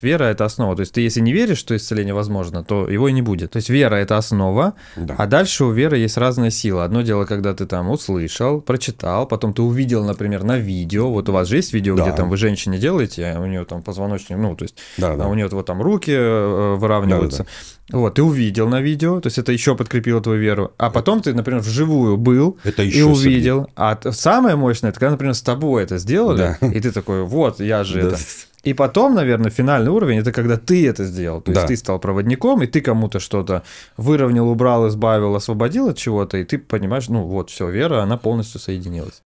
Вера это основа. То есть ты если не веришь, что исцеление возможно, то его и не будет. То есть вера это основа, да. а дальше у веры есть разная сила. Одно дело, когда ты там услышал, прочитал, потом ты увидел, например, на видео. Вот у вас же есть видео, да. где там вы женщине делаете, а у нее там позвоночник, ну, то есть да, да. А у нее вот там руки э, э, выравниваются. Да, да, да. Вот, ты увидел на видео, то есть это еще подкрепило твою веру. А потом ты, например, вживую был это и увидел. Сильнее. А самое мощное, это когда, например, с тобой это сделали, да. и ты такой, вот, я же да. это. И потом, наверное, финальный уровень это когда ты это сделал. То да. есть ты стал проводником, и ты кому-то что-то выровнял, убрал, избавил, освободил от чего-то, и ты понимаешь, ну вот, все, вера, она полностью соединилась.